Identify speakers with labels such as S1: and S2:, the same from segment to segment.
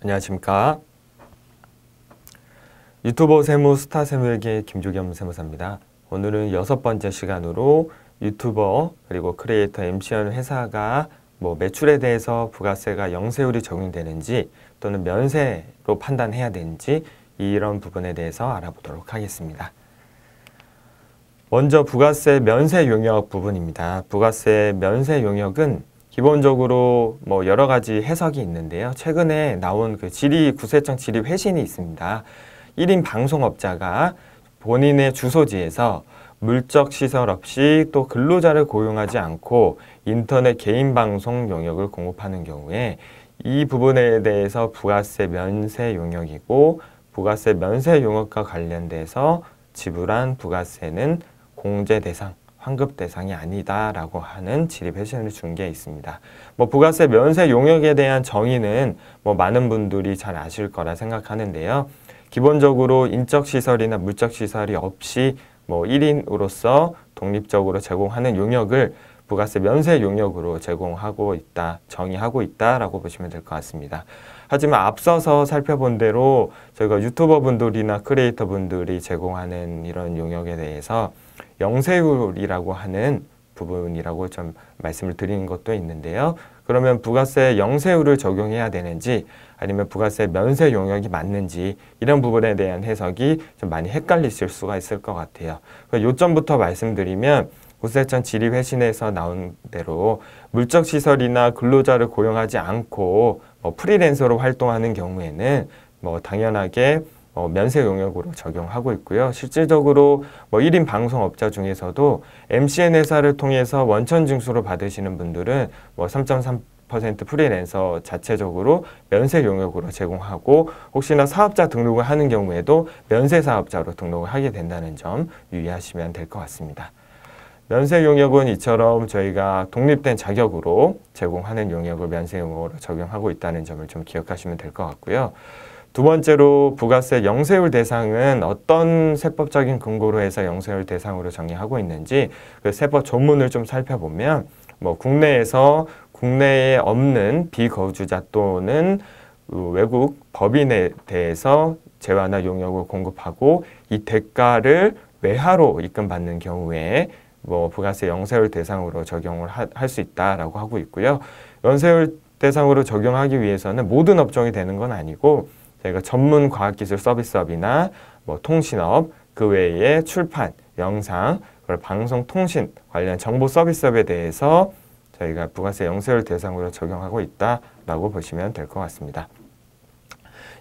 S1: 안녕하십니까. 유튜버 세무 스타 세무에게 김조겸 세무사입니다. 오늘은 여섯 번째 시간으로 유튜버 그리고 크리에이터 m c 하 회사가 뭐 매출에 대해서 부가세가 영세율이 적용되는지 또는 면세로 판단해야 되는지 이런 부분에 대해서 알아보도록 하겠습니다. 먼저 부가세 면세 용역 부분입니다. 부가세 면세 용역은 기본적으로 뭐 여러 가지 해석이 있는데요. 최근에 나온 그 지리 구세청 지리 회신이 있습니다. 1인 방송업자가 본인의 주소지에서 물적 시설 없이 또 근로자를 고용하지 않고 인터넷 개인 방송 용역을 공급하는 경우에 이 부분에 대해서 부가세 면세 용역이고 부가세 면세 용역과 관련돼서 지불한 부가세는 공제 대상 환급 대상이 아니다라고 하는 질의 패션을준 게 있습니다. 뭐 부가세 면세 용역에 대한 정의는 뭐 많은 분들이 잘 아실 거라 생각하는데요. 기본적으로 인적시설이나 물적시설이 없이 뭐 1인으로서 독립적으로 제공하는 용역을 부가세 면세 용역으로 제공하고 있다, 정의하고 있다라고 보시면 될 것 같습니다. 하지만 앞서서 살펴본 대로 저희가 유튜버 분들이나 크리에이터 분들이 제공하는 이런 용역에 대해서 영세율이라고 하는 부분이라고 좀 말씀을 드리는 것도 있는데요. 그러면 부가세 영세율을 적용해야 되는지 아니면 부가세 면세 용역이 맞는지 이런 부분에 대한 해석이 좀 많이 헷갈리실 수가 있을 것 같아요. 요점부터 말씀드리면 고세천 지리회신에서 나온 대로 물적시설이나 근로자를 고용하지 않고 뭐 프리랜서로 활동하는 경우에는 뭐 당연하게 어, 면세 용역으로 적용하고 있고요. 실질적으로 뭐 1인 방송업자 중에서도 MCN 회사를 통해서 원천 징수를 받으시는 분들은 뭐3.3 퍼센트 프리랜서 자체적으로 면세 용역으로 제공하고 혹시나 사업자 등록을 하는 경우에도 면세 사업자로 등록을 하게 된다는 점 유의하시면 될 것 같습니다. 면세 용역은 이처럼 저희가 독립된 자격으로 제공하는 용역을 면세 용역으로 적용하고 있다는 점을 좀 기억하시면 될 것 같고요. 두 번째로 부가세 영세율 대상은 어떤 세법적인 근거로 해서 영세율 대상으로 정의하고 있는지 그 세법 조문을 좀 살펴보면 뭐 국내에서 국내에 없는 비거주자 또는 그 외국 법인에 대해서 재화나 용역을 공급하고 이 대가를 외화로 입금받는 경우에 뭐 부가세 영세율 대상으로 적용을 할 수 있다라고 하고 있고요. 연세율 대상으로 적용하기 위해서는 모든 업종이 되는 건 아니고 저희가 전문 과학기술 서비스업이나 뭐 통신업, 그 외에 출판, 영상, 그리고 방송통신 관련 정보 서비스업에 대해서 저희가 부가세 영세를 대상으로 적용하고 있다라고 보시면 될 것 같습니다.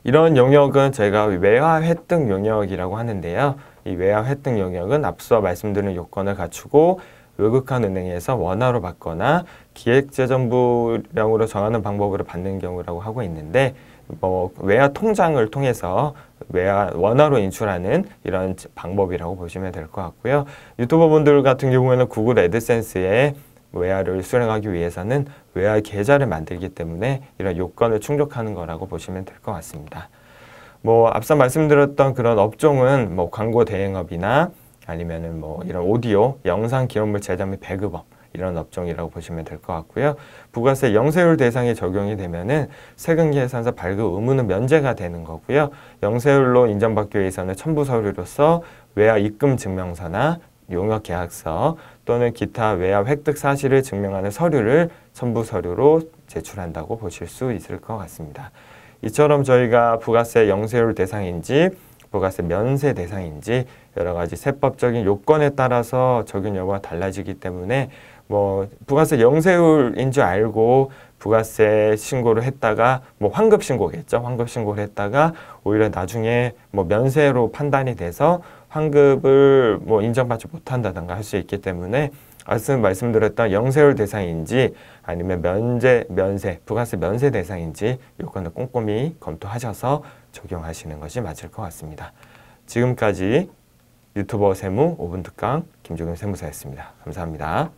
S1: 이런 영역은 저희가 외화 획득 영역이라고 하는데요. 이 외화 획득 영역은 앞서 말씀드린 요건을 갖추고 외국한 은행에서 원화로 받거나 기획재정부령으로 정하는 방법으로 받는 경우라고 하고 있는데 뭐 외화 통장을 통해서 외화 원화로 인출하는 이런 방법이라고 보시면 될 것 같고요. 유튜버분들 같은 경우에는 구글 애드센스에 외화를 수령하기 위해서는 외화 계좌를 만들기 때문에 이런 요건을 충족하는 거라고 보시면 될 것 같습니다. 뭐 앞서 말씀드렸던 그런 업종은 뭐 광고 대행업이나 아니면은 뭐 이런 오디오, 영상 기록물 제작 및 배급업 이런 업종이라고 보시면 될 것 같고요. 부가세 영세율 대상에 적용이 되면은 세금계산서 발급 의무는 면제가 되는 거고요. 영세율로 인정받기 위해서는 첨부 서류로서 외화 입금 증명서나 용역 계약서 또는 기타 외화 획득 사실을 증명하는 서류를 첨부 서류로 제출한다고 보실 수 있을 것 같습니다. 이처럼 저희가 부가세 영세율 대상인지 부가세 면세 대상인지 여러 가지 세법적인 요건에 따라서 적용 여부가 달라지기 때문에 뭐 부가세 영세율인 줄 알고 부가세 신고를 했다가 뭐 환급 신고겠죠. 환급 신고를 했다가 오히려 나중에 뭐 면세로 판단이 돼서 환급을 뭐 인정받지 못한다든가 할 수 있기 때문에 말씀 말씀드렸던 영세율 대상인지 아니면 면제 면세 부가세 면세 대상인지 요건을 꼼꼼히 검토하셔서 적용하시는 것이 맞을 것 같습니다. 지금까지 유튜버 세무 5분 특강 김종현 세무사였습니다. 감사합니다.